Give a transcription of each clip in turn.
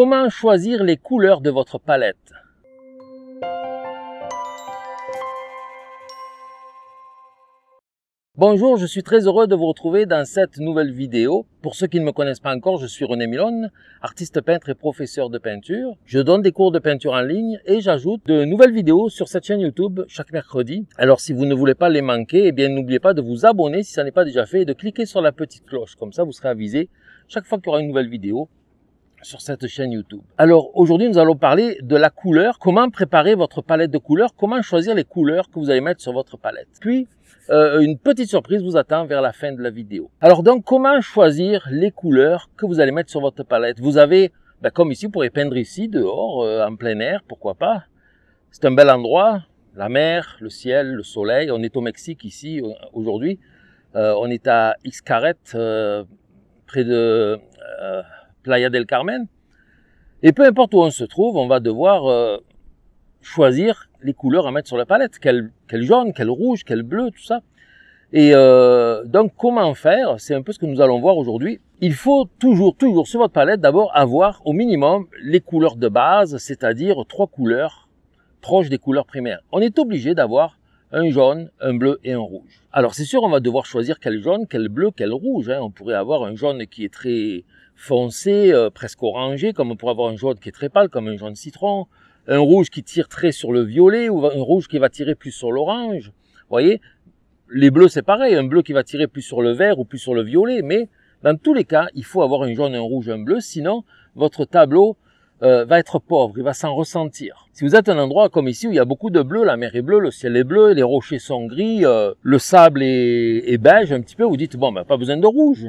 Comment choisir les couleurs de votre palette Bonjour, je suis très heureux de vous retrouver dans cette nouvelle vidéo. Pour ceux qui ne me connaissent pas encore, je suis René Milon, artiste peintre et professeur de peinture. Je donne des cours de peinture en ligne et j'ajoute de nouvelles vidéos sur cette chaîne YouTube chaque mercredi. Alors si vous ne voulez pas les manquer, eh bien n'oubliez pas de vous abonner si ça n'est pas déjà fait et de cliquer sur la petite cloche. Comme ça, vous serez avisé chaque fois qu'il y aura une nouvelle vidéo sur cette chaîne YouTube. Alors aujourd'hui nous allons parler de la couleur, comment préparer votre palette de couleurs, comment choisir les couleurs que vous allez mettre sur votre palette. Puis euh, une petite surprise vous attend vers la fin de la vidéo. Alors donc comment choisir les couleurs que vous allez mettre sur votre palette Vous avez, ben, comme ici, vous pourrez peindre ici dehors, euh, en plein air, pourquoi pas. C'est un bel endroit, la mer, le ciel, le soleil. On est au Mexique ici euh, aujourd'hui. Euh, on est à Xcaret, près de Playa del Carmen. Et peu importe où on se trouve, on va devoir euh, choisir les couleurs à mettre sur la palette. Quel, jaune, quel rouge, quel bleu, tout ça. Et euh, donc comment faire C'est un peu ce que nous allons voir aujourd'hui. Il faut toujours, toujours sur votre palette d'abord avoir au minimum les couleurs de base, c'est-à-dire trois couleurs proches des couleurs primaires. On est obligé d'avoir un jaune, un bleu et un rouge. Alors c'est sûr, on va devoir choisir quel jaune, quel bleu, quel rouge. Hein. On pourrait avoir un jaune qui est très foncé, euh, presque orangé, comme pour avoir un jaune qui est très pâle, comme un jaune citron, un rouge qui tire très sur le violet, ou un rouge qui va tirer plus sur l'orange. Vous voyez, les bleus c'est pareil, un bleu qui va tirer plus sur le vert ou plus sur le violet, mais dans tous les cas, il faut avoir un jaune, un rouge, un bleu, sinon votre tableau euh, va être pauvre, il va s'en ressentir. Si vous êtes un endroit comme ici où il y a beaucoup de bleu, la mer est bleue, le ciel est bleu, les rochers sont gris, euh, le sable est, est, beige un petit peu, vous dites bon ben pas besoin de rouge,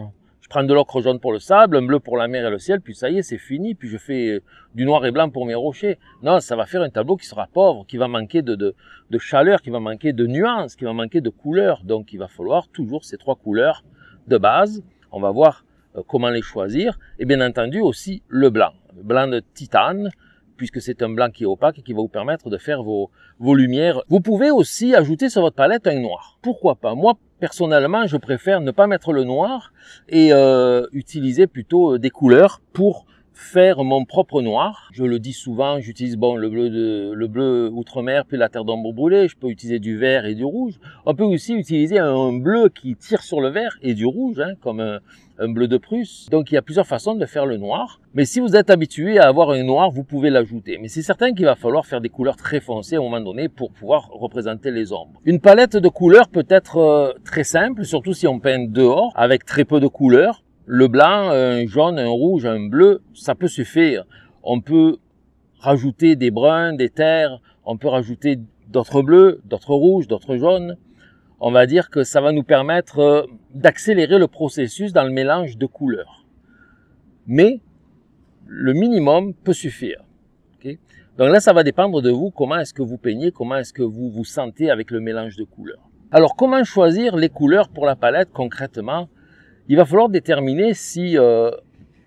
Prendre de l'ocre jaune pour le sable, un bleu pour la mer et le ciel, puis ça y est, c'est fini, puis je fais euh, du noir et blanc pour mes rochers. Non, ça va faire un tableau qui sera pauvre, qui va manquer de, de chaleur, qui va manquer de nuances, qui va manquer de couleurs. Donc il va falloir toujours ces trois couleurs de base. On va voir euh, comment les choisir. Et bien entendu aussi le blanc, le blanc de titane, puisque c'est un blanc qui est opaque et qui va vous permettre de faire vos, vos lumières. Vous pouvez aussi ajouter sur votre palette un noir. Pourquoi pas Moi, personnellement, je préfère ne pas mettre le noir et euh, utiliser plutôt euh, des couleurs pour faire mon propre noir. Je le dis souvent, j'utilise bon le bleu de, le bleu outre-mer puis la terre d'ombre brûlée. Je peux utiliser du vert et du rouge. On peut aussi utiliser un bleu qui tire sur le vert et du rouge, hein, comme un, un bleu de Prusse. Donc il y a plusieurs façons de faire le noir. Mais si vous êtes habitué à avoir un noir, vous pouvez l'ajouter. Mais c'est certain qu'il va falloir faire des couleurs très foncées à un moment donné pour pouvoir représenter les ombres. Une palette de couleurs peut être euh, très simple, surtout si on peint dehors avec très peu de couleurs le blanc, un jaune, un rouge, un bleu, ça peut suffire. On peut rajouter des bruns, des terres, on peut rajouter d'autres bleus, d'autres rouges, d'autres jaunes. On va dire que ça va nous permettre euh, d'accélérer le processus dans le mélange de couleurs. Mais le minimum peut suffire. Donc là, ça va dépendre de vous, comment est-ce que vous peignez, comment est-ce que vous vous sentez avec le mélange de couleurs. Alors comment choisir les couleurs pour la palette concrètement il va falloir déterminer si euh,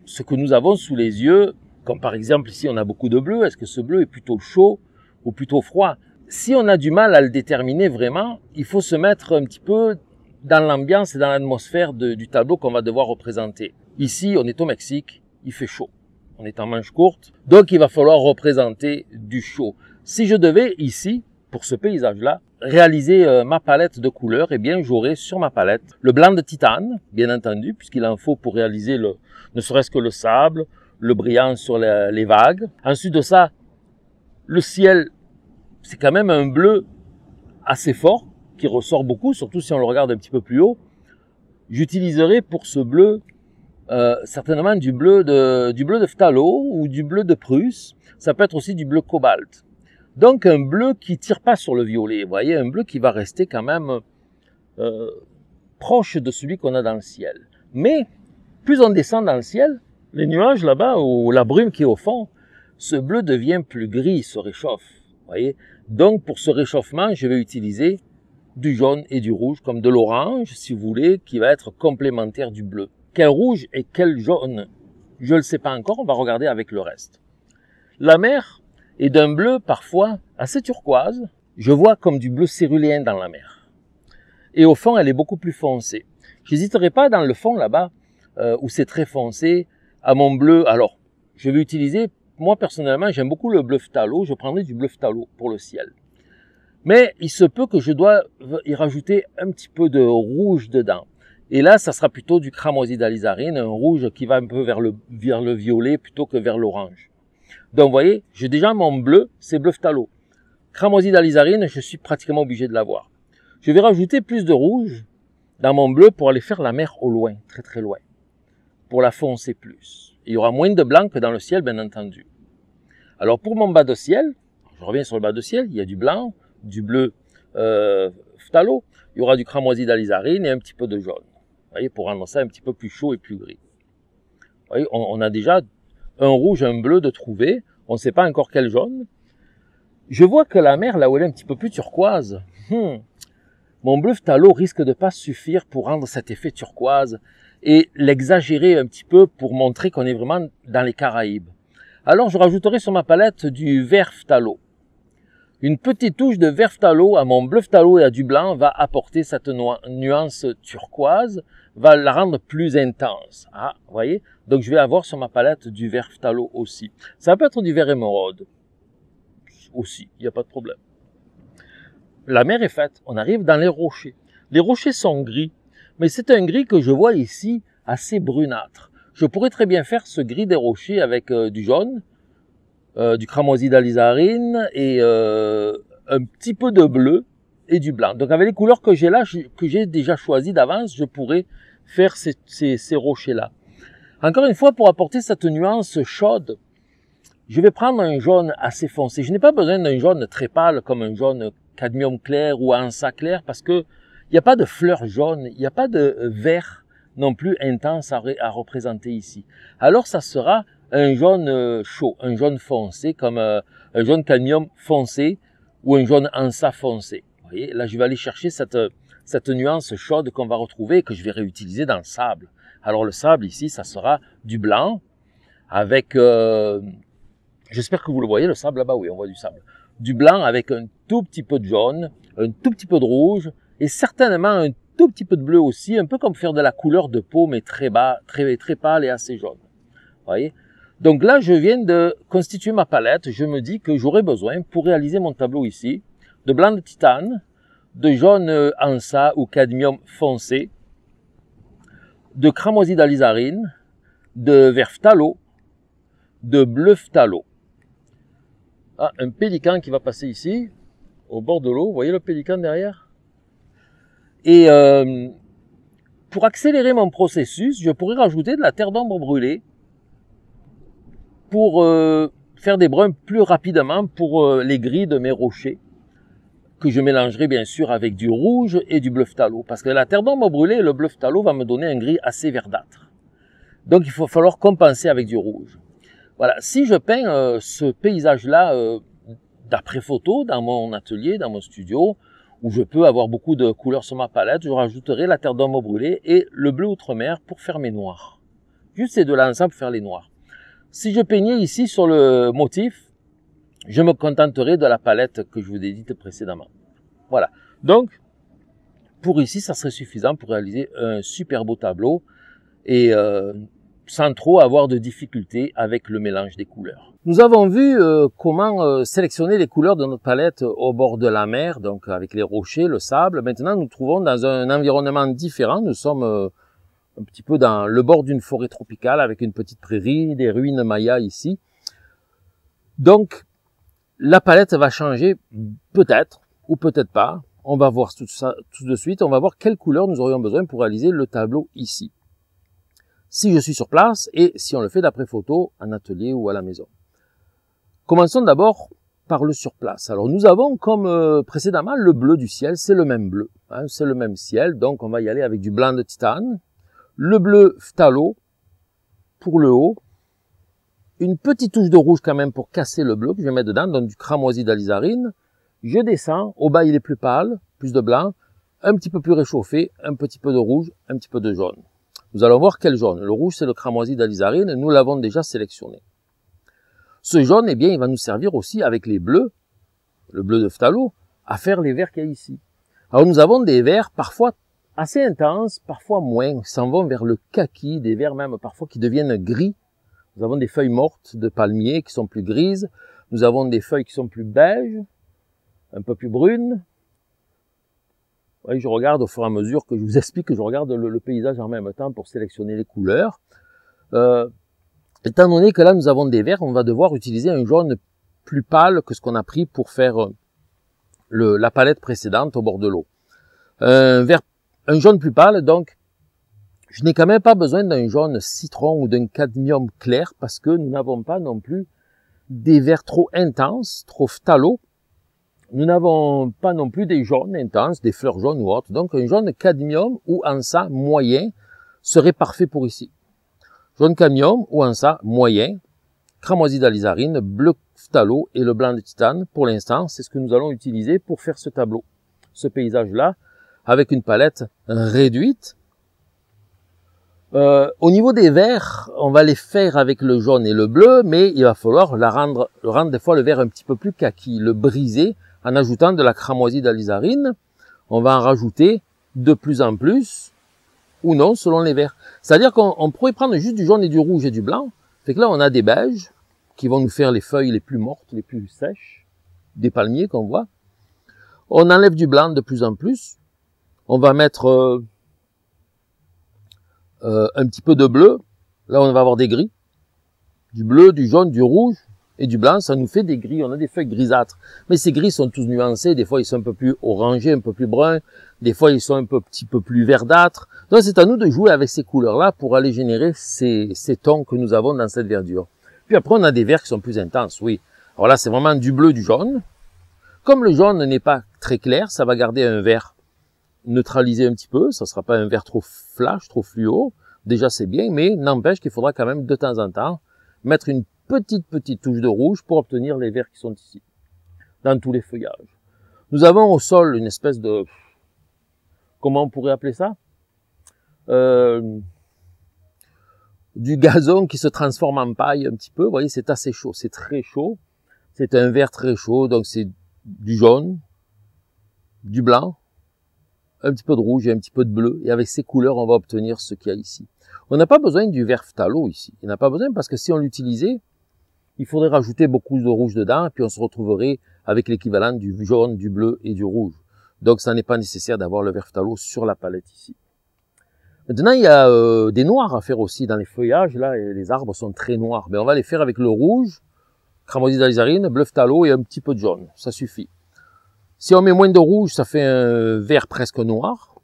ce que nous avons sous les yeux, comme par exemple ici on a beaucoup de bleu, est-ce que ce bleu est plutôt chaud ou plutôt froid Si on a du mal à le déterminer vraiment, il faut se mettre un petit peu dans l'ambiance et dans l'atmosphère du tableau qu'on va devoir représenter. Ici, on est au Mexique, il fait chaud. On est en manche courte, donc il va falloir représenter du chaud. Si je devais ici, pour ce paysage-là, réaliser euh, ma palette de couleurs, et eh bien, j'aurai sur ma palette le blanc de titane, bien entendu, puisqu'il en faut pour réaliser le, ne serait-ce que le sable, le brillant sur les vagues. Ensuite de ça, le ciel, c'est quand même un bleu assez fort qui ressort beaucoup, surtout si on le regarde un petit peu plus haut. J'utiliserai pour ce bleu euh, certainement du bleu de du bleu de phtalo ou du bleu de Prusse. Ça peut être aussi du bleu cobalt. Donc un bleu qui tire pas sur le violet, vous voyez, un bleu qui va rester quand même euh, proche de celui qu'on a dans le ciel. Mais plus on descend dans le ciel, les nuages là-bas ou la brume qui est au fond, ce bleu devient plus gris, se réchauffe. Vous voyez Donc pour ce réchauffement, je vais utiliser du jaune et du rouge, comme de l'orange, si vous voulez, qui va être complémentaire du bleu. Quel rouge et quel jaune Je ne le sais pas encore, on va regarder avec le reste. La mer, et d'un bleu parfois assez turquoise. Je vois comme du bleu céruléen dans la mer. Et au fond, elle est beaucoup plus foncée. J'hésiterai pas dans le fond là-bas, euh, où c'est très foncé, à mon bleu. Alors, je vais utiliser, moi personnellement, j'aime beaucoup le bleu phtalo, je prendrai du bleu phtalo pour le ciel. Mais il se peut que je doive y rajouter un petit peu de rouge dedans. Et là, ça sera plutôt du cramoisie d'alizarine, un rouge qui va un peu vers le, vers le violet plutôt que vers l'orange. Donc, vous voyez, j'ai déjà mon bleu, c'est bleu phtalo. Cramoisi d'alizarine, je suis pratiquement obligé de l'avoir. Je vais rajouter plus de rouge dans mon bleu pour aller faire la mer au loin, très très loin. Pour la foncer plus. Il y aura moins de blanc que dans le ciel, bien entendu. Alors, pour mon bas de ciel, je reviens sur le bas de ciel, il y a du blanc, du bleu euh, phtalo, il y aura du cramoisi d'alizarine et un petit peu de jaune. Vous voyez, pour rendre ça un petit peu plus chaud et plus gris. Vous voyez, on a déjà un rouge, un bleu de trouver, on ne sait pas encore quel jaune. Je vois que la mer, là où elle est un petit peu plus turquoise, hmm. mon bleu phtalo risque de pas suffire pour rendre cet effet turquoise et l'exagérer un petit peu pour montrer qu'on est vraiment dans les Caraïbes. Alors je rajouterai sur ma palette du vert phtalo. Une petite touche de vert phtalo à mon bleu phtalo et à du blanc va apporter cette nuance turquoise, va la rendre plus intense. Ah, vous voyez donc je vais avoir sur ma palette du vert phtalo aussi. Ça peut être du vert émeraude aussi, il n'y a pas de problème. La mer est faite, on arrive dans les rochers. Les rochers sont gris, mais c'est un gris que je vois ici assez brunâtre. Je pourrais très bien faire ce gris des rochers avec euh, du jaune, euh, du cramoisi d'alizarine et euh, un petit peu de bleu et du blanc. Donc avec les couleurs que j'ai là, que j'ai déjà choisies d'avance, je pourrais faire ces rochers-là. Encore une fois, pour apporter cette nuance chaude, je vais prendre un jaune assez foncé. Je n'ai pas besoin d'un jaune très pâle comme un jaune cadmium clair ou ansa clair parce que il n'y a pas de fleurs jaunes, il n'y a pas de vert non plus intense à, représenter ici. Alors ça sera un jaune euh, chaud, un jaune foncé comme euh, un jaune cadmium foncé ou un jaune ansa foncé. Vous voyez, là je vais aller chercher cette cette nuance chaude qu'on va retrouver et que je vais réutiliser dans le sable. Alors le sable ici, ça sera du blanc avec, euh, j'espère que vous le voyez, le sable là-bas, oui, on voit du sable. Du blanc avec un tout petit peu de jaune, un tout petit peu de rouge et certainement un tout petit peu de bleu aussi, un peu comme faire de la couleur de peau, mais très bas, très, très pâle et assez jaune. Vous voyez Donc là, je viens de constituer ma palette. Je me dis que j'aurai besoin, pour réaliser mon tableau ici, de blanc de titane, de jaune euh, ansa ou cadmium foncé, de d'alizarine, de phtalo, de bleuftalo. Ah, un pélican qui va passer ici, au bord de l'eau. Vous voyez le pélican derrière Et euh, pour accélérer mon processus, je pourrais rajouter de la terre d'ombre brûlée pour euh, faire des bruns plus rapidement pour euh, les grilles de mes rochers que je mélangerai bien sûr avec du rouge et du bleu phtalo, parce que la terre d'ombre brûlée et le bleu phtalo va me donner un gris assez verdâtre. Donc il faut falloir compenser avec du rouge. Voilà, si je peins euh, ce paysage-là euh, d'après photo dans mon atelier, dans mon studio, où je peux avoir beaucoup de couleurs sur ma palette, je rajouterai la terre d'ombre brûlée et le bleu outre-mer pour faire mes noirs. Juste ces deux-là ensemble pour faire les noirs. Si je peignais ici sur le motif, je me contenterai de la palette que je vous ai dite précédemment. Voilà. Donc, pour ici, ça serait suffisant pour réaliser un super beau tableau et euh, sans trop avoir de difficultés avec le mélange des couleurs. Nous avons vu euh, comment euh, sélectionner les couleurs de notre palette au bord de la mer, donc avec les rochers, le sable. Maintenant, nous, nous trouvons dans un environnement différent. Nous sommes un petit peu dans le bord d'une forêt tropicale avec une petite prairie, des ruines mayas ici. Donc, la palette va changer, peut-être, ou peut-être pas. On va voir tout ça tout de suite. On va voir quelles couleurs nous aurions besoin pour réaliser le tableau ici. Si je suis sur place et si on le fait d'après photo, en atelier ou à la maison. Commençons d'abord par le sur place. Alors nous avons comme euh, précédemment le bleu du ciel, c'est le même bleu, hein. c'est le même ciel, donc on va y aller avec du blanc de titane, le bleu phtalo pour le haut une petite touche de rouge quand même pour casser le bleu que je vais mettre dedans, donc du cramoisi d'alizarine. Je descends, au bas il est plus pâle, plus de blanc, un petit peu plus réchauffé, un petit peu de rouge, un petit peu de jaune. Nous allons voir quel jaune. Le rouge, c'est le cramoisi d'alizarine, nous l'avons déjà sélectionné. Ce jaune, eh bien, il va nous servir aussi avec les bleus, le bleu de phtalo, à faire les verts qu'il y a ici. Alors nous avons des verts parfois assez intenses, parfois moins, s'en vont vers le kaki, des verts même parfois qui deviennent gris nous avons des feuilles mortes de palmiers qui sont plus grises. Nous avons des feuilles qui sont plus beiges, un peu plus brunes. Oui, je regarde au fur et à mesure que je vous explique que je regarde le, paysage en même temps pour sélectionner les couleurs. Euh, étant donné que là nous avons des verts, on va devoir utiliser un jaune plus pâle que ce qu'on a pris pour faire euh, la palette précédente au bord de l'eau. Euh, un jaune plus pâle donc je n'ai quand même pas besoin d'un jaune citron ou d'un cadmium clair parce que nous n'avons pas non plus des verts trop intenses, trop phtalo. Nous n'avons pas non plus des jaunes intenses, des fleurs jaunes ou autres. Donc un jaune cadmium ou ansa moyen serait parfait pour ici. Jaune cadmium ou ansa moyen, cramoisie d'alizarine, bleu phtalo et le blanc de titane. Pour l'instant, c'est ce que nous allons utiliser pour faire ce tableau, ce paysage-là, avec une palette réduite euh, au niveau des verts, on va les faire avec le jaune et le bleu, mais il va falloir la rendre, rendre des fois le vert un petit peu plus kaki, le briser en ajoutant de la cramoisie d'alizarine. On va en rajouter de plus en plus ou non selon les verts. C'est-à-dire qu'on pourrait prendre juste du jaune et du rouge et du blanc. Fait que là, on a des beiges qui vont nous faire les feuilles les plus mortes, les plus sèches, des palmiers qu'on voit. On enlève du blanc de plus en plus. On va mettre euh, euh, un petit peu de bleu. Là, on va avoir des gris. Du bleu, du jaune, du rouge et du blanc, ça nous fait des gris. On a des feuilles grisâtres. Mais ces gris sont tous nuancés. Des fois, ils sont un peu plus orangés, un peu plus bruns. Des fois, ils sont un peu, petit peu plus verdâtres. Donc, c'est à nous de jouer avec ces couleurs-là pour aller générer ces, ces tons que nous avons dans cette verdure. Puis après, on a des verts qui sont plus intenses, oui. Alors là, c'est vraiment du bleu, du jaune. Comme le jaune n'est pas très clair, ça va garder un vert neutraliser un petit peu, ça sera pas un vert trop flash, trop fluo, déjà c'est bien, mais n'empêche qu'il faudra quand même de temps en temps mettre une petite petite touche de rouge pour obtenir les verres qui sont ici, dans tous les feuillages. Nous avons au sol une espèce de, comment on pourrait appeler ça euh, Du gazon qui se transforme en paille un petit peu, vous voyez c'est assez chaud, c'est très chaud, c'est un vert très chaud, donc c'est du jaune, du blanc, un petit peu de rouge et un petit peu de bleu. Et avec ces couleurs, on va obtenir ce qu'il y a ici. On n'a pas besoin du vert phtalo ici. Il n'a pas besoin parce que si on l'utilisait, il faudrait rajouter beaucoup de rouge dedans et puis on se retrouverait avec l'équivalent du jaune, du bleu et du rouge. Donc ça n'est pas nécessaire d'avoir le vert phtalo sur la palette ici. Maintenant, il y a euh, des noirs à faire aussi dans les feuillages. Là, les arbres sont très noirs. Mais on va les faire avec le rouge, cramoisi d'alizarine, bleu phtalo et un petit peu de jaune. Ça suffit. Si on met moins de rouge, ça fait un vert presque noir.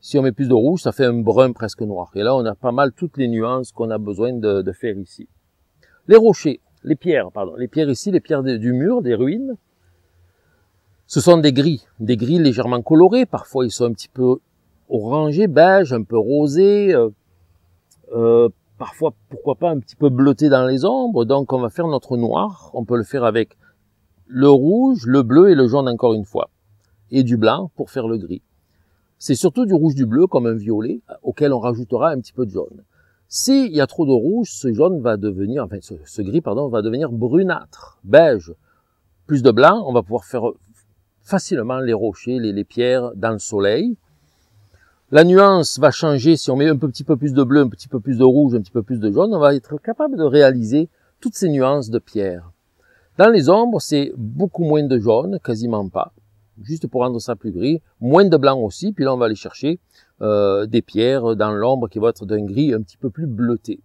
Si on met plus de rouge, ça fait un brun presque noir. Et là, on a pas mal toutes les nuances qu'on a besoin de, faire ici. Les rochers, les pierres, pardon, les pierres ici, les pierres du mur, des ruines, ce sont des gris, des gris légèrement colorés. Parfois, ils sont un petit peu orangés, beige, un peu rosés. Euh, euh, parfois, pourquoi pas, un petit peu bleutés dans les ombres. Donc, on va faire notre noir. On peut le faire avec le rouge, le bleu et le jaune encore une fois, et du blanc pour faire le gris. C'est surtout du rouge, du bleu comme un violet auquel on rajoutera un petit peu de jaune. S'il y a trop de rouge, ce jaune va devenir, ce, gris pardon, va devenir brunâtre, beige. Plus de blanc, on va pouvoir faire facilement les rochers, les pierres dans le soleil. La nuance va changer si on met un petit peu plus de bleu, un petit peu plus de rouge, un petit peu plus de jaune. On va être capable de réaliser toutes ces nuances de pierre. Dans les ombres, c'est beaucoup moins de jaune, quasiment pas, juste pour rendre ça plus gris, moins de blanc aussi, puis là on va aller chercher euh, des pierres dans l'ombre qui vont être d'un gris un petit peu plus bleuté.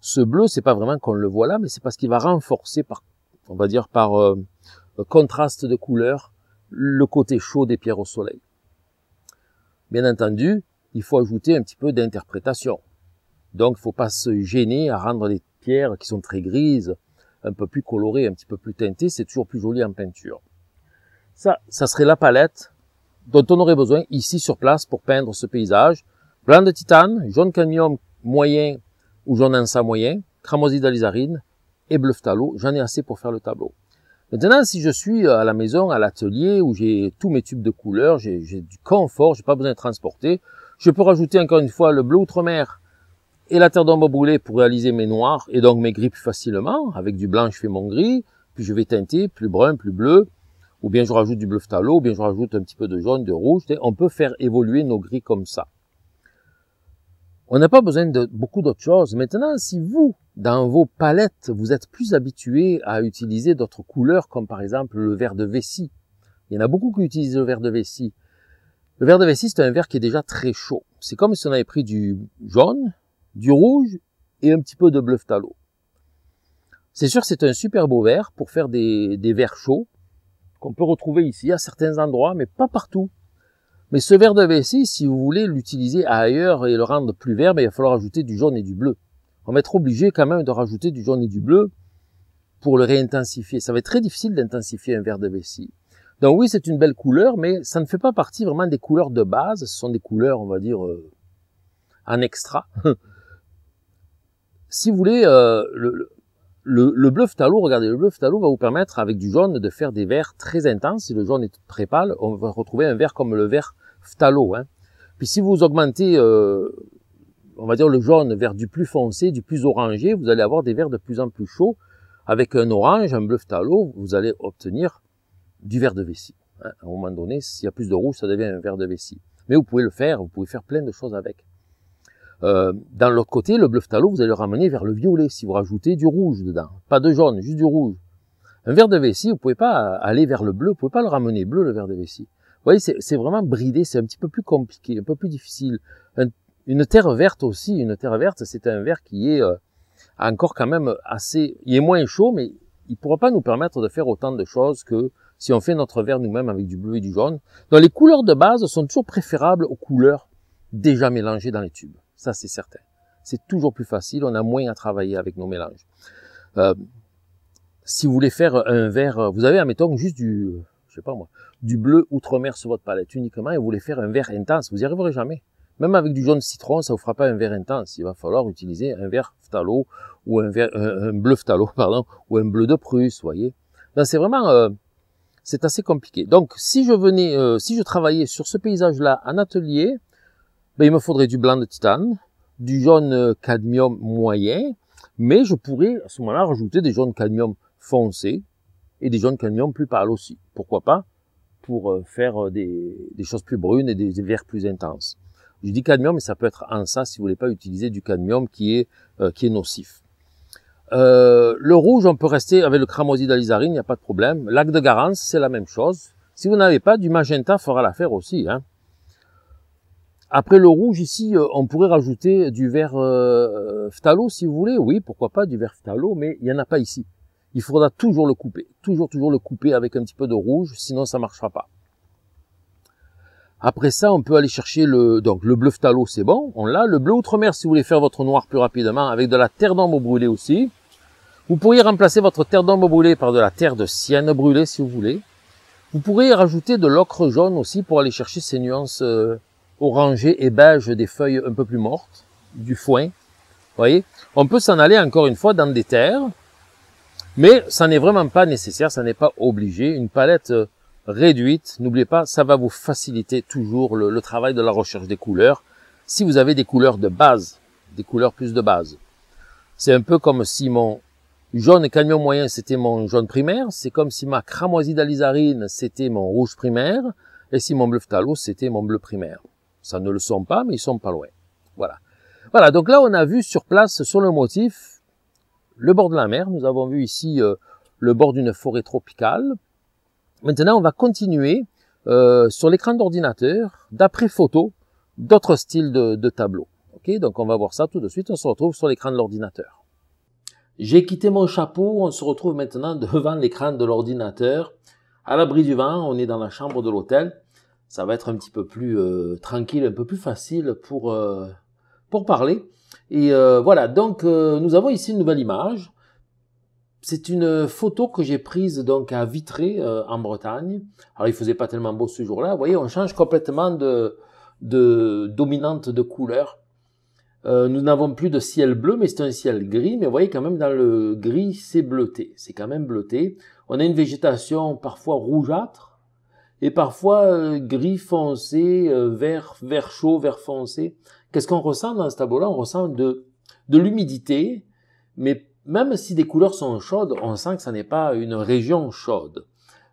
Ce bleu, c'est pas vraiment qu'on le voit là, mais c'est parce qu'il va renforcer par, on va dire par euh, contraste de couleur, le côté chaud des pierres au soleil. Bien entendu, il faut ajouter un petit peu d'interprétation. Donc, il ne faut pas se gêner à rendre des pierres qui sont très grises, un peu plus coloré, un petit peu plus teinté, c'est toujours plus joli en peinture. Ça, ça serait la palette dont on aurait besoin ici sur place pour peindre ce paysage. Blanc de titane, jaune cadmium moyen ou jaune ansa moyen, cramoisi d'alizarine et bleu phtalo, J'en ai assez pour faire le tableau. Maintenant, si je suis à la maison, à l'atelier, où j'ai tous mes tubes de couleurs, j'ai du confort, j'ai pas besoin de transporter, je peux rajouter encore une fois le bleu outre-mer et la terre d'ombre brûlée pour réaliser mes noirs et donc mes gris plus facilement. Avec du blanc, je fais mon gris, puis je vais teinter plus brun, plus bleu, ou bien je rajoute du bleu phtalo, ou bien je rajoute un petit peu de jaune, de rouge. On peut faire évoluer nos gris comme ça. On n'a pas besoin de beaucoup d'autres choses. Maintenant, si vous, dans vos palettes, vous êtes plus habitués à utiliser d'autres couleurs, comme par exemple le vert de vessie. Il y en a beaucoup qui utilisent le vert de vessie. Le vert de vessie, c'est un vert qui est déjà très chaud. C'est comme si on avait pris du jaune, du rouge et un petit peu de bleu phtalo. C'est sûr, c'est un super beau vert pour faire des, des verts chauds qu'on peut retrouver ici à certains endroits, mais pas partout. Mais ce vert de vessie, si vous voulez l'utiliser ailleurs et le rendre plus vert, ben, il va falloir ajouter du jaune et du bleu. On va être obligé quand même de rajouter du jaune et du bleu pour le réintensifier. Ça va être très difficile d'intensifier un vert de vessie. Donc oui, c'est une belle couleur, mais ça ne fait pas partie vraiment des couleurs de base. Ce sont des couleurs, on va dire, euh, en extra. si vous voulez, euh, le, le, le, bleu regardez, le bleu phtalo va vous permettre avec du jaune de faire des verts très intenses. Si le jaune est très pâle, on va retrouver un vert comme le vert phtalo. Hein. Puis si vous augmentez, euh, on va dire le jaune vers du plus foncé, du plus orangé, vous allez avoir des verts de plus en plus chauds. Avec un orange, un bleu phtalo, vous allez obtenir du vert de vessie. Hein. À un moment donné, s'il y a plus de rouge, ça devient un vert de vessie. Mais vous pouvez le faire, vous pouvez faire plein de choses avec. Euh, dans l'autre côté, le bleu talo, vous allez le ramener vers le violet si vous rajoutez du rouge dedans. Pas de jaune, juste du rouge. Un verre de vessie, vous pouvez pas aller vers le bleu, vous pouvez pas le ramener bleu, le verre de vessie. Vous voyez, c'est vraiment bridé, c'est un petit peu plus compliqué, un peu plus difficile. une terre verte aussi, une terre verte, c'est un verre qui est euh, encore quand même assez... Il est moins chaud, mais il pourra pas nous permettre de faire autant de choses que si on fait notre verre nous-mêmes avec du bleu et du jaune. Donc les couleurs de base sont toujours préférables aux couleurs déjà mélangées dans les tubes. Ça, c'est certain. C'est toujours plus facile. On a moins à travailler avec nos mélanges. Euh, si vous voulez faire un verre, euh, vous avez, admettons, juste du, je sais pas moi, du bleu outre-mer sur votre palette uniquement et vous voulez faire un verre intense, vous n'y arriverez jamais. Même avec du jaune citron, ça vous fera pas un verre intense. Il va falloir utiliser un verre phtalo ou un, bleu phtalo, pardon, ou un bleu de Prusse, voyez. c'est vraiment, euh, c'est assez compliqué. Donc, si je venais, si je travaillais sur ce paysage-là en atelier, ben, il me faudrait du blanc de titane, du jaune euh, cadmium moyen, mais je pourrais à ce moment-là rajouter des jaunes cadmium foncés et des jaunes cadmium plus pâles aussi. Pourquoi pas Pour euh, faire euh, des, choses plus brunes et des, verres plus intenses. Je dis cadmium, mais ça peut être en ça si vous voulez pas utiliser du cadmium qui est, nocif. le rouge, on peut rester avec le cramoisi d'Alizarine, il n'y a pas de problème. L'acte de Garance, c'est la même chose. Si vous n'avez pas, du magenta fera l'affaire aussi. Hein. Après le rouge ici, euh, on pourrait rajouter du vert euh, euh, phtalo si vous voulez. Oui, pourquoi pas du vert phtalo, mais il n'y en a pas ici. Il faudra toujours le couper, toujours toujours le couper avec un petit peu de rouge, sinon ça marchera pas. Après ça, on peut aller chercher le donc le bleu phtalo, c'est bon, on l'a. Le bleu outre-mer si vous voulez faire votre noir plus rapidement avec de la terre d'ombre brûlée aussi. Vous pourriez remplacer votre terre d'ombre brûlée par de la terre de sienne brûlée si vous voulez. Vous pourriez rajouter de l'ocre jaune aussi pour aller chercher ces nuances euh, orangé et beige des feuilles un peu plus mortes, du foin. voyez On peut s'en aller encore une fois dans des terres, mais ça n'est vraiment pas nécessaire, ça n'est pas obligé. Une palette euh, réduite, n'oubliez pas, ça va vous faciliter toujours le, travail de la recherche des couleurs. Si vous avez des couleurs de base, des couleurs plus de base, c'est un peu comme si mon jaune camion moyen, c'était mon jaune primaire. C'est comme si ma cramoisie d'alizarine, c'était mon rouge primaire. Et si mon bleu phtalo, c'était mon bleu primaire. Ça ne le sont pas, mais ils sont pas loin. Voilà. Voilà, donc là on a vu sur place, sur le motif, le bord de la mer. Nous avons vu ici euh, le bord d'une forêt tropicale. Maintenant on va continuer euh, sur l'écran d'ordinateur, d'après photo, d'autres styles de, tableaux. Ok. donc on va voir ça tout de suite, on se retrouve sur l'écran de l'ordinateur. J'ai quitté mon chapeau, on se retrouve maintenant devant l'écran de l'ordinateur. À l'abri du vent, on est dans la chambre de l'hôtel ça va être un petit peu plus euh, tranquille, un peu plus facile pour, euh, pour parler. Et euh, voilà, donc nous avons ici une nouvelle image. C'est une photo que j'ai prise donc à Vitré en Bretagne. Alors il faisait pas tellement beau ce jour-là. Vous voyez, on change complètement de, de dominante de couleur. nous n'avons plus de ciel bleu, mais c'est un ciel gris. Mais vous voyez quand même dans le gris, c'est bleuté. C'est quand même bleuté. On a une végétation parfois rougeâtre et parfois euh, gris foncé, euh, vert, vert chaud, vert foncé. Qu'est-ce qu'on ressent dans ce tableau-là On ressent de, de l'humidité, mais même si des couleurs sont chaudes, on sent que ça n'est pas une région chaude.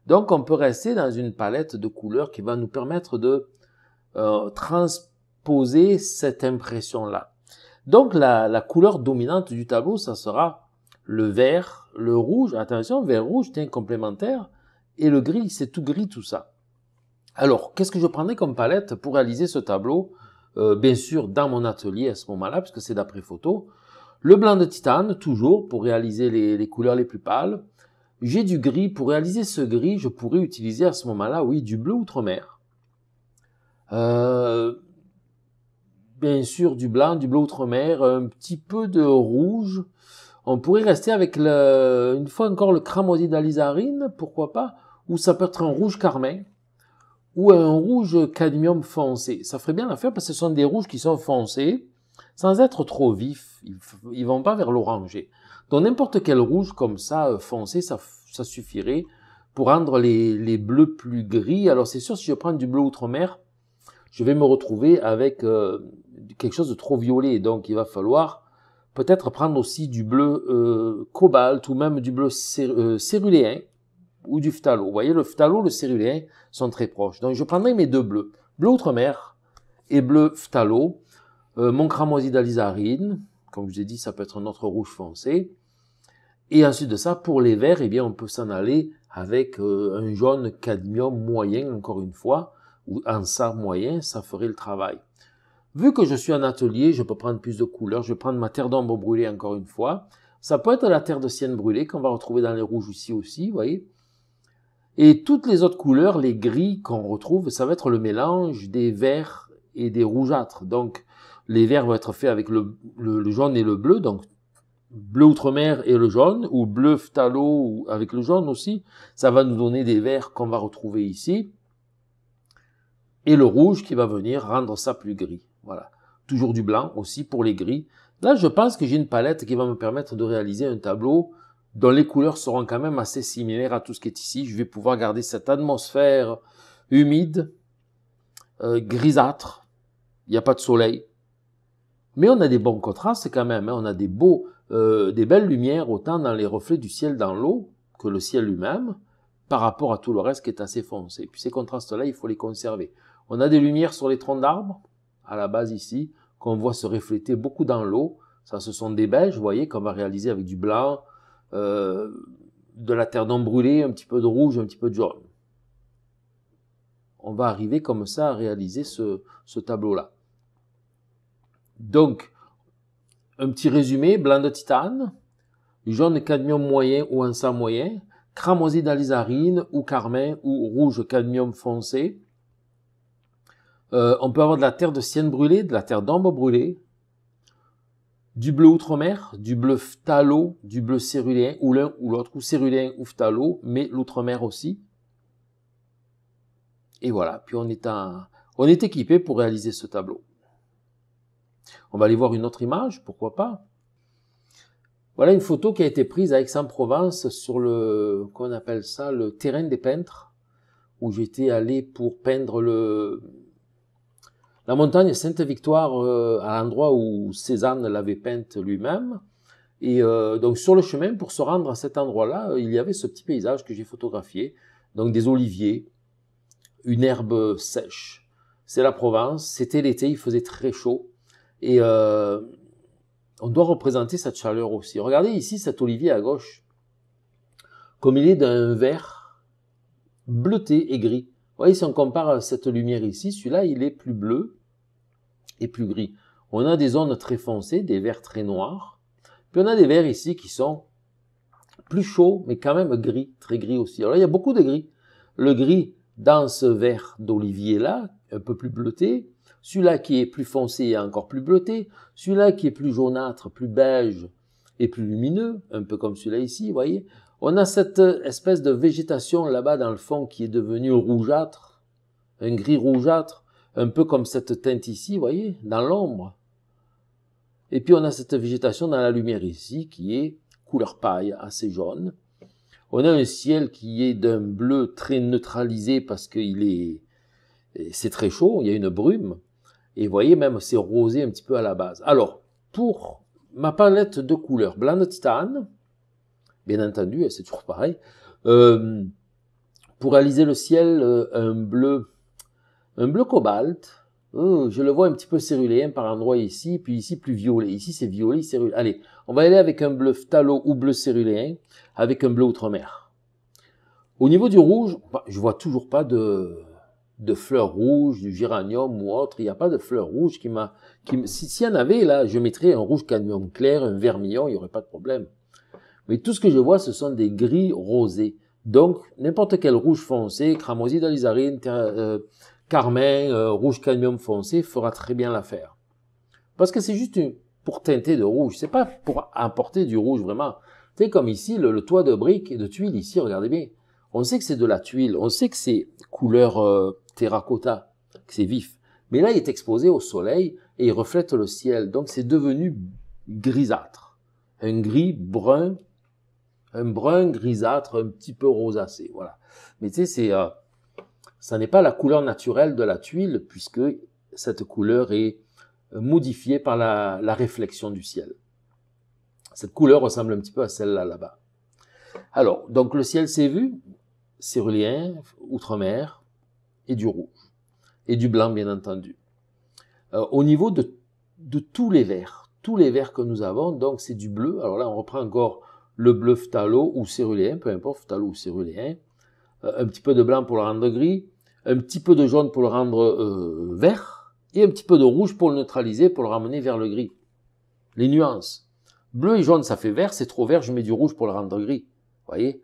Donc on peut rester dans une palette de couleurs qui va nous permettre de euh, transposer cette impression-là. Donc la, la couleur dominante du tableau, ça sera le vert, le rouge, attention, vert-rouge, c'est un complémentaire, et le gris, c'est tout gris tout ça. Alors, qu'est-ce que je prendrais comme palette pour réaliser ce tableau euh, Bien sûr, dans mon atelier à ce moment-là, puisque c'est d'après photo. Le blanc de titane, toujours, pour réaliser les, couleurs les plus pâles. J'ai du gris. Pour réaliser ce gris, je pourrais utiliser à ce moment-là, oui, du bleu outre-mer. Euh, bien sûr, du blanc, du bleu outre-mer, un petit peu de rouge. On pourrait rester avec, une fois encore, le cramoisi d'alizarine, pourquoi pas, ou ça peut être un rouge carmin ou un rouge cadmium foncé. Ça ferait bien l'affaire parce que ce sont des rouges qui sont foncés sans être trop vifs. Ils vont pas vers l'oranger. Donc n'importe quel rouge comme ça, euh, foncé, ça, suffirait pour rendre les, bleus plus gris. Alors c'est sûr, si je prends du bleu outre-mer, je vais me retrouver avec euh, quelque chose de trop violet. Donc il va falloir peut-être prendre aussi du bleu euh, cobalt ou même du bleu céruléen ou du phtalo. Vous voyez, le phtalo, le cérulien sont très proches. Donc je prendrai mes deux bleus. Bleu outre-mer et bleu phtalo. Euh, mon cramoisie d'alizarine, comme je vous ai dit, ça peut être un autre rouge foncé. Et ensuite de ça, pour les verts, eh bien, on peut s'en aller avec euh, un jaune cadmium moyen, encore une fois, ou un sar moyen, ça ferait le travail. Vu que je suis en atelier, je peux prendre plus de couleurs. Je vais prendre ma terre d'ombre brûlée encore une fois. Ça peut être la terre de sienne brûlée qu'on va retrouver dans les rouges ici aussi, vous voyez. Et toutes les autres couleurs, les gris qu'on retrouve, ça va être le mélange des verts et des rougeâtres. Donc, les verts vont être faits avec le, jaune et le bleu, donc bleu outre-mer et le jaune, ou bleu phtalo avec le jaune aussi. Ça va nous donner des verts qu'on va retrouver ici. Et le rouge qui va venir rendre ça plus gris. Voilà. Toujours du blanc aussi pour les gris. Là, je pense que j'ai une palette qui va me permettre de réaliser un tableau dont les couleurs seront quand même assez similaires à tout ce qui est ici. Je vais pouvoir garder cette atmosphère humide, euh, grisâtre, il n'y a pas de soleil. Mais on a des bons contrastes quand même, hein. on a des beaux, euh, des belles lumières autant dans les reflets du ciel dans l'eau que le ciel lui-même par rapport à tout le reste qui est assez foncé. Et puis ces contrastes-là, il faut les conserver. On a des lumières sur les troncs d'arbres, à la base ici, qu'on voit se refléter beaucoup dans l'eau. Ça, ce sont des beiges, vous voyez, qu'on va réaliser avec du blanc, euh, de la terre brûlée, un petit peu de rouge, un petit peu de jaune. On va arriver comme ça à réaliser ce, tableau-là. Donc, un petit résumé, blanc de titane, jaune cadmium moyen ou en sang moyen, cramoisi d'alizarine ou carmin ou rouge cadmium foncé. Euh, on peut avoir de la terre de sienne brûlée, de la terre d'ambre brûlée, du bleu outre-mer, du bleu phtalo, du bleu céruléen, ou l'un ou l'autre, ou céruléen ou phtalo, mais l'outre-mer aussi. Et voilà, puis on est, un... on est équipé pour réaliser ce tableau. On va aller voir une autre image, pourquoi pas. Voilà une photo qui a été prise à Aix-en-Provence sur le, qu'on appelle ça, le terrain des peintres, où j'étais allé pour peindre le, la montagne Sainte-Victoire, euh, à l'endroit où Cézanne l'avait peinte lui-même. Et euh, donc sur le chemin, pour se rendre à cet endroit-là, euh, il y avait ce petit paysage que j'ai photographié. Donc des oliviers, une herbe sèche. C'est la Provence, c'était l'été, il faisait très chaud. Et on doit représenter cette chaleur aussi. Regardez ici cet olivier à gauche, comme il est d'un vert bleuté et gris. Vous voyez, si on compare cette lumière ici, celui-là, il est plus bleu et plus gris. On a des zones très foncées, des verts très noirs. Puis on a des verts ici qui sont plus chauds, mais quand même gris, très gris aussi. Alors là, il y a beaucoup de gris. Le gris dans ce vert d'olivier-là, un peu plus bleuté, celui-là qui est plus foncé et encore plus bleuté, celui-là qui est plus jaunâtre, plus beige et plus lumineux, un peu comme celui-là ici, vous voyez. On a cette espèce de végétation là-bas dans le fond qui est devenue rougeâtre, un gris rougeâtre, un peu comme cette teinte ici, voyez, dans l'ombre. Et puis on a cette végétation dans la lumière ici qui est couleur paille, assez jaune. On a un ciel qui est d'un bleu très neutralisé parce qu'il est, c'est très chaud, il y a une brume. Et vous voyez, même c'est rosé un petit peu à la base. Alors, pour ma palette de couleurs, blanc de titane, bien entendu, c'est toujours pareil, euh, pour réaliser le ciel, euh, un bleu un bleu cobalt, hein, je le vois un petit peu céruléen par endroit ici, puis ici plus violet. Ici c'est violet, céruléen. Allez, on va aller avec un bleu phtalo ou bleu céruléen, avec un bleu outre-mer. Au niveau du rouge, je bah, je vois toujours pas de, fleurs rouges, du géranium ou autre. Il n'y a pas de fleurs rouges qui m'a... si, s'il y en avait, là, je mettrais un rouge cadmium clair, un vermillon, il n'y aurait pas de problème. Mais tout ce que je vois, ce sont des gris rosés. Donc, n'importe quel rouge foncé, cramoisi, d'alizarine, euh, Carmen, euh, rouge cadmium foncé fera très bien l'affaire. Parce que c'est juste pour teinter de rouge, c'est pas pour apporter du rouge vraiment. Tu sais, comme ici, le, toit de briques et de tuiles ici, regardez bien. On sait que c'est de la tuile, on sait que c'est couleur euh, terracotta, que c'est vif. Mais là, il est exposé au soleil et il reflète le ciel. Donc c'est devenu grisâtre. Un gris brun, un brun grisâtre, un petit peu rosacé, voilà. Mais tu sais, c'est... Euh, ce n'est pas la couleur naturelle de la tuile, puisque cette couleur est euh, modifiée par la, réflexion du ciel. Cette couleur ressemble un petit peu à celle-là là-bas. Alors, donc le ciel s'est vu, cérulien, outre-mer, et du rouge, et du blanc bien entendu. Euh, au niveau de, tous les verts, tous les verts que nous avons, donc c'est du bleu, alors là on reprend encore le bleu phtalo ou céruléen, peu importe, phtalo ou céruléen, euh, un petit peu de blanc pour le rendre gris, un petit peu de jaune pour le rendre euh, vert, et un petit peu de rouge pour le neutraliser, pour le ramener vers le gris. Les nuances. Bleu et jaune, ça fait vert, c'est trop vert, je mets du rouge pour le rendre gris. voyez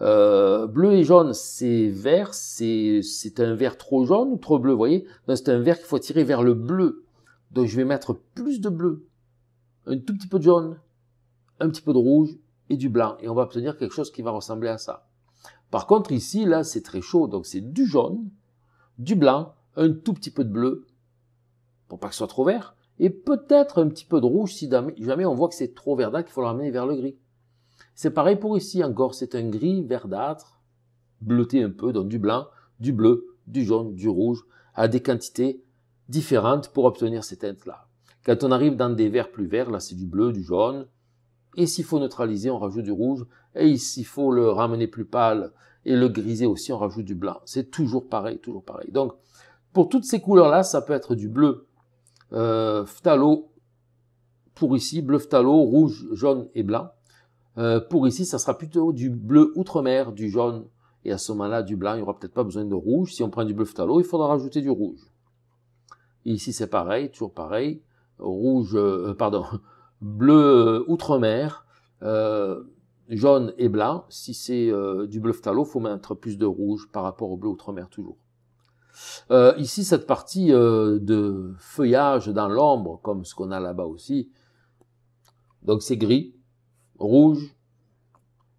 euh, Bleu et jaune, c'est vert, c'est un vert trop jaune ou trop bleu, vous voyez C'est un vert qu'il faut tirer vers le bleu. Donc je vais mettre plus de bleu, un tout petit peu de jaune, un petit peu de rouge et du blanc. Et on va obtenir quelque chose qui va ressembler à ça. Par contre, ici, là, c'est très chaud, donc c'est du jaune, du blanc, un tout petit peu de bleu, pour pas que ce soit trop vert, et peut-être un petit peu de rouge si jamais on voit que c'est trop verdâtre, qu'il faut le ramener vers le gris. C'est pareil pour ici encore, c'est un gris verdâtre, bleuté un peu, donc du blanc, du bleu, du jaune, du rouge, à des quantités différentes pour obtenir ces teintes-là. Quand on arrive dans des verts plus verts, là c'est du bleu, du jaune, et s'il faut neutraliser, on rajoute du rouge. Et s'il faut le ramener plus pâle et le griser aussi, on rajoute du blanc. C'est toujours pareil, toujours pareil. Donc, pour toutes ces couleurs-là, ça peut être du bleu euh, phtalo pour ici, bleu phtalo, rouge, jaune et blanc. Euh, pour ici, ça sera plutôt du bleu outre-mer, du jaune et à ce moment-là, du blanc, il n'y aura peut-être pas besoin de rouge. Si on prend du bleu phtalo, il faudra rajouter du rouge. ici, c'est pareil, toujours pareil. Rouge, euh, pardon, bleu euh, outre-mer, euh, jaune et blanc. Si c'est euh, du bleu phtalo, faut mettre plus de rouge par rapport au bleu outre-mer toujours. ici, cette partie de feuillage dans l'ombre, comme ce qu'on a là-bas aussi, donc c'est gris, rouge,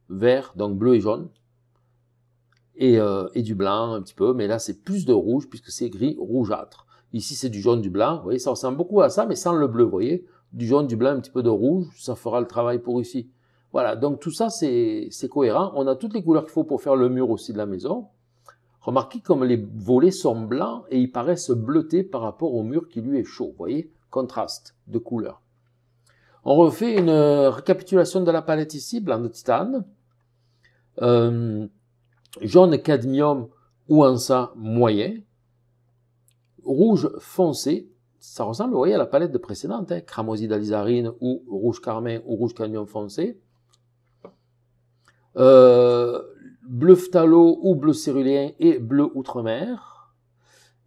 vert, donc bleu et jaune, et, et du blanc un petit peu, mais là c'est plus de rouge puisque c'est gris rougeâtre. Ici c'est du jaune, du blanc, vous voyez, ça ressemble beaucoup à ça, mais sans le bleu, vous voyez du jaune, du blanc, un petit peu de rouge, ça fera le travail pour ici. Voilà, donc tout ça c'est cohérent. On a toutes les couleurs qu'il faut pour faire le mur aussi de la maison. Remarquez comme les volets sont blancs et ils paraissent bleutés par rapport au mur qui lui est chaud. Vous voyez Contraste de couleurs. On refait une récapitulation de la palette ici, blanc de titane. Euh, jaune cadmium ou ansa moyen. Rouge foncé, ça ressemble, vous voyez, à la palette de précédente, hein. cramoisie d'alizarine ou rouge carmin ou rouge canyon foncé. Euh, bleu phtalo ou bleu cérulien et bleu outre-mer.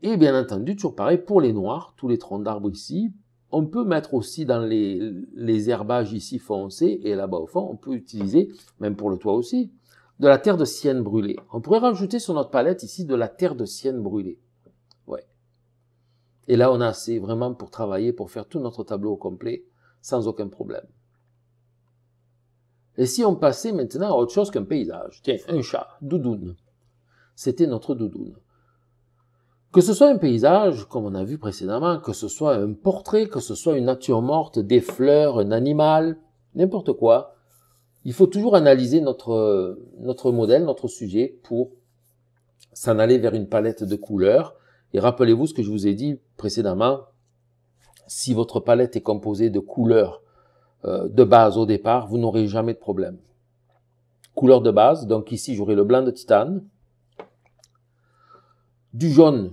Et bien entendu, toujours pareil, pour les noirs, tous les troncs d'arbres ici, on peut mettre aussi dans les herbages ici foncés et là-bas au fond, on peut utiliser, même pour le toit aussi, de la terre de sienne brûlée. On pourrait rajouter sur notre palette ici de la terre de sienne brûlée. Et là, on a assez vraiment pour travailler, pour faire tout notre tableau au complet, sans aucun problème. Et si on passait maintenant à autre chose qu'un paysage Tiens, un chat, doudoune. C'était notre doudoune. Que ce soit un paysage, comme on a vu précédemment, que ce soit un portrait, que ce soit une nature morte, des fleurs, un animal, n'importe quoi, il faut toujours analyser notre, notre modèle, notre sujet pour s'en aller vers une palette de couleurs et rappelez-vous ce que je vous ai dit précédemment, si votre palette est composée de couleurs euh, de base au départ, vous n'aurez jamais de problème. Couleur de base, donc ici j'aurai le blanc de titane, du jaune,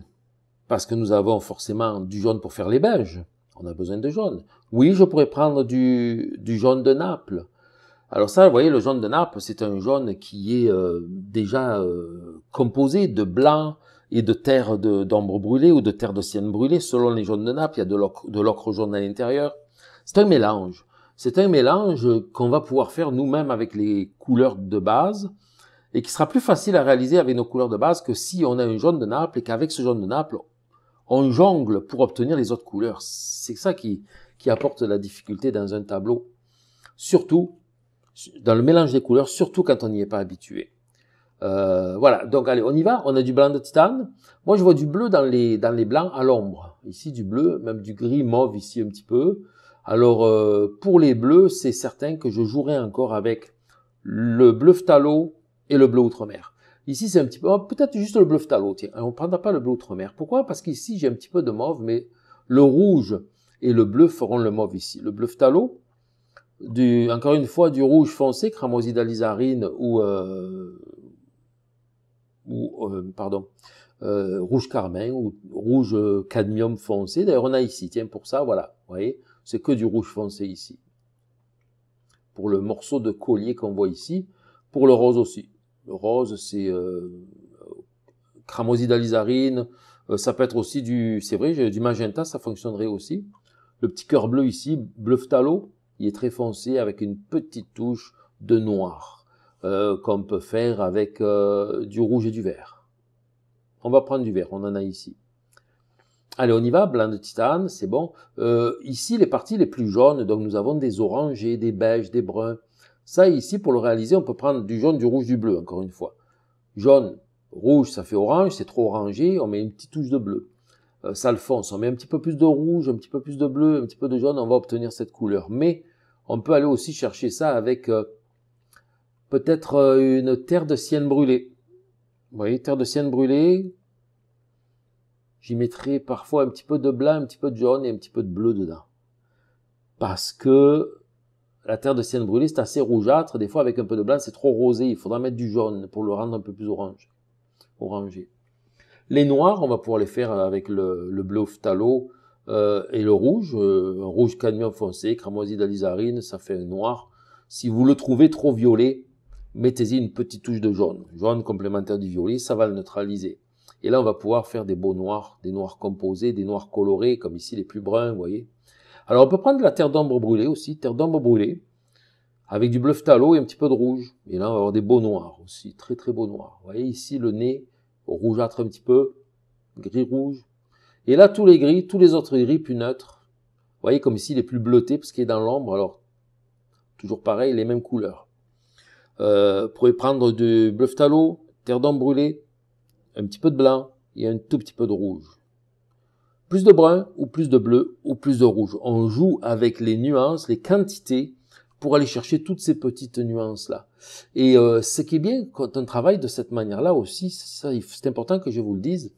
parce que nous avons forcément du jaune pour faire les beiges, on a besoin de jaune. Oui, je pourrais prendre du, jaune de Naples, alors ça, vous voyez, le jaune de Naples, c'est un jaune qui est euh, déjà euh, composé de blanc, et de terre d'ombre brûlée ou de terre de sienne brûlée. Selon les jaunes de nappe, il y a de l'ocre jaune à l'intérieur. C'est un mélange. C'est un mélange qu'on va pouvoir faire nous-mêmes avec les couleurs de base et qui sera plus facile à réaliser avec nos couleurs de base que si on a un jaune de Naples et qu'avec ce jaune de Naples, on jongle pour obtenir les autres couleurs. C'est ça qui, qui apporte la difficulté dans un tableau. Surtout, dans le mélange des couleurs, surtout quand on n'y est pas habitué. Euh, voilà, donc allez, on y va. On a du blanc de titane. Moi, je vois du bleu dans les, dans les blancs à l'ombre. Ici, du bleu, même du gris mauve ici un petit peu. Alors, euh, pour les bleus, c'est certain que je jouerai encore avec le bleu phtalo et le bleu outre-mer. Ici, c'est un petit peu, oh, peut-être juste le bleu phtalo, tiens. On ne prendra pas le bleu outre-mer. Pourquoi Parce qu'ici, j'ai un petit peu de mauve, mais le rouge et le bleu feront le mauve ici. Le bleu phtalo, du, encore une fois, du rouge foncé, d'alizarine ou... Euh, ou euh, pardon, euh, rouge carmin ou rouge euh, cadmium foncé. D'ailleurs, on a ici, tiens, pour ça, voilà, vous voyez, c'est que du rouge foncé ici. Pour le morceau de collier qu'on voit ici, pour le rose aussi. Le rose, c'est euh, ça peut être aussi du, c'est vrai, du magenta, ça fonctionnerait aussi. Le petit cœur bleu ici, bleu phtalo, il est très foncé avec une petite touche de noir euh, qu'on peut faire avec euh, du rouge et du vert. On va prendre du vert, on en a ici. Allez, on y va, blanc de titane, c'est bon. Euh, ici, les parties les plus jaunes, donc nous avons des orangés, des beiges, des bruns. Ça, ici, pour le réaliser, on peut prendre du jaune, du rouge, du bleu, encore une fois. Jaune, rouge, ça fait orange, c'est trop orangé, on met une petite touche de bleu. Euh, ça le fonce, on met un petit peu plus de rouge, un petit peu plus de bleu, un petit peu de jaune, on va obtenir cette couleur. Mais on peut aller aussi chercher ça avec peut-être euh, une terre de sienne brûlée. Vous voyez, terre de sienne brûlée, j'y mettrai parfois un petit peu de blanc, un petit peu de jaune et un petit peu de bleu dedans. Parce que la terre de sienne brûlée, c'est assez rougeâtre. Des fois, avec un peu de blanc, c'est trop rosé. Il faudra mettre du jaune pour le rendre un peu plus orange, orangé. Les noirs, on va pouvoir les faire avec le, bleu phtalo euh, et le rouge. Euh, un rouge cadmium foncé, cramoisi d'alizarine, ça fait un noir. Si vous le trouvez trop violet, mettez-y une petite touche de jaune. Jaune complémentaire du violet, ça va le neutraliser. Et là, on va pouvoir faire des beaux noirs, des noirs composés, des noirs colorés, comme ici les plus bruns, vous voyez. Alors, on peut prendre de la terre d'ombre brûlée aussi, terre d'ombre brûlée, avec du bleu phtalo et un petit peu de rouge. Et là, on va avoir des beaux noirs aussi, très très beaux noirs. Vous voyez ici le nez, rougeâtre un petit peu, gris-rouge. Et là, tous les gris, tous les autres gris plus neutres. Vous voyez, comme ici, les plus bleutés, parce qu'il est dans l'ombre. Alors, toujours pareil, les mêmes couleurs. Euh, vous pouvez prendre du phtalo terre d'homme brûlée, un petit peu de blanc et un tout petit peu de rouge. Plus de brun ou plus de bleu ou plus de rouge. On joue avec les nuances, les quantités pour aller chercher toutes ces petites nuances-là. Et euh, ce qui est bien quand on travaille de cette manière-là aussi, c'est important que je vous le dise,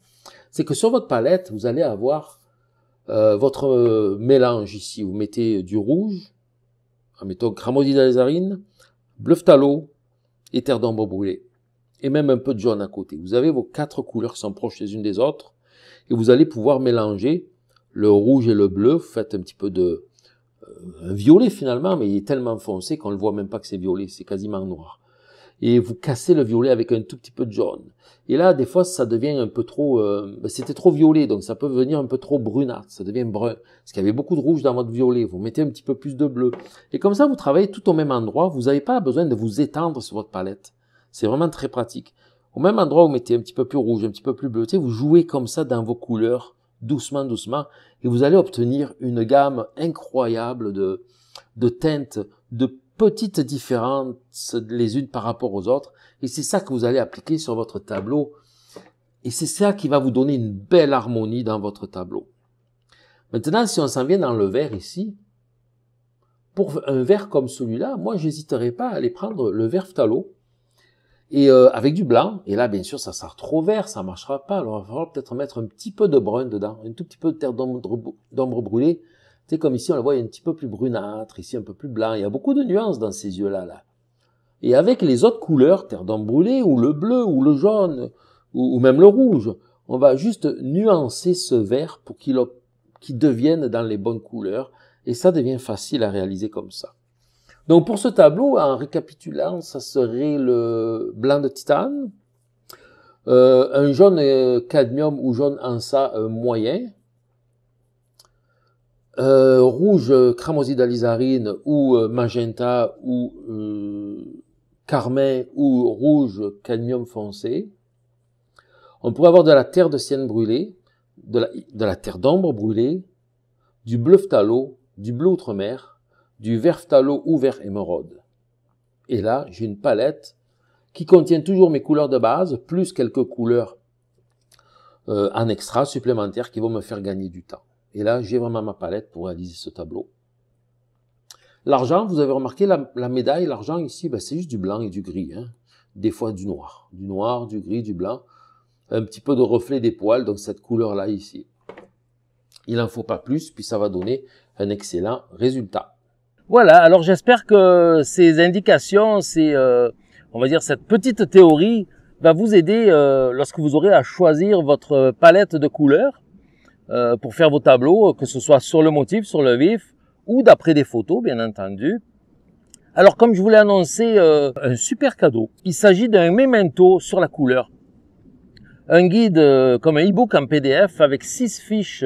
c'est que sur votre palette, vous allez avoir euh, votre euh, mélange ici. Vous mettez du rouge, mettons mettant d'alizarine. Bleuftalo et terre d'ombre brûlée. Et même un peu de jaune à côté. Vous avez vos quatre couleurs qui sont proches les unes des autres. Et vous allez pouvoir mélanger le rouge et le bleu. Vous faites un petit peu de, euh, violet finalement, mais il est tellement foncé qu'on ne le voit même pas que c'est violet, c'est quasiment noir et vous cassez le violet avec un tout petit peu de jaune. Et là, des fois, ça devient un peu trop... Euh, ben, C'était trop violet, donc ça peut venir un peu trop brunâtre, ça devient brun. Parce qu'il y avait beaucoup de rouge dans votre violet, vous mettez un petit peu plus de bleu. Et comme ça, vous travaillez tout au même endroit, vous n'avez pas besoin de vous étendre sur votre palette. C'est vraiment très pratique. Au même endroit, vous mettez un petit peu plus rouge, un petit peu plus bleu. vous jouez comme ça dans vos couleurs, doucement, doucement, et vous allez obtenir une gamme incroyable de, de teintes, de petites différences les unes par rapport aux autres. Et c'est ça que vous allez appliquer sur votre tableau. Et c'est ça qui va vous donner une belle harmonie dans votre tableau. Maintenant, si on s'en vient dans le vert ici, pour un vert comme celui-là, moi, j'hésiterai pas à aller prendre le vert phtalo et euh, avec du blanc. Et là, bien sûr, ça sera trop vert, ça marchera pas. Alors, il va peut-être mettre un petit peu de brun dedans, un tout petit peu de terre d'ombre brûlée comme ici, on le voit, un petit peu plus brunâtre, ici un peu plus blanc. Il y a beaucoup de nuances dans ces yeux-là. Là. Et avec les autres couleurs, terre brûlée ou le bleu, ou le jaune, ou, même le rouge, on va juste nuancer ce vert pour qu'il devienne dans les bonnes couleurs. Et ça devient facile à réaliser comme ça. Donc pour ce tableau, en récapitulant, ça serait le blanc de titane, euh, un jaune euh, cadmium ou jaune ansa euh, moyen, euh, rouge euh, rouge d'alizarine ou euh, magenta ou euh, carmin ou rouge cadmium foncé. On pourrait avoir de la terre de sienne brûlée, de la, de la terre d'ombre brûlée, du bleu phtalo, du bleu outre-mer, du vert phtalo ou vert émeraude. Et là, j'ai une palette qui contient toujours mes couleurs de base, plus quelques couleurs en extra supplémentaires qui vont me faire gagner du temps. Et là, j'ai vraiment ma palette pour réaliser ce tableau. L'argent, vous avez remarqué la, médaille, l'argent ici, ben, c'est juste du blanc et du gris. Hein. Des fois du noir. Du noir, du gris, du blanc. Un petit peu de reflet des poils, donc cette couleur-là ici. Il n'en faut pas plus, puis ça va donner un excellent résultat. Voilà, alors j'espère que ces indications, euh, on va dire cette petite théorie va vous aider euh, lorsque vous aurez à choisir votre palette de couleurs. Euh, pour faire vos tableaux, que ce soit sur le motif, sur le vif ou d'après des photos, bien entendu. Alors comme je voulais annoncer euh, un super cadeau. Il s'agit d'un memento sur la couleur. Un guide euh, comme un e-book en PDF avec six fiches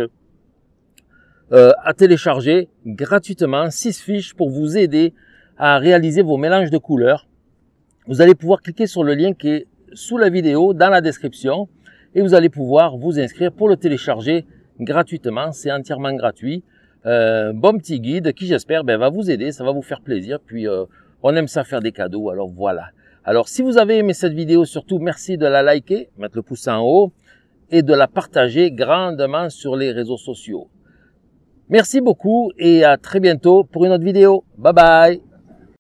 à télécharger gratuitement, six fiches pour vous aider à réaliser vos mélanges de couleurs. Vous allez pouvoir cliquer sur le lien qui est sous la vidéo, dans la description, et vous allez pouvoir vous inscrire pour le télécharger gratuitement, c'est entièrement gratuit. Euh, bon petit guide qui j'espère ben, va vous aider, ça va vous faire plaisir. Puis euh, on aime ça faire des cadeaux, alors voilà. Alors si vous avez aimé cette vidéo, surtout merci de la liker, mettre le pouce en haut et de la partager grandement sur les réseaux sociaux. Merci beaucoup et à très bientôt pour une autre vidéo. Bye bye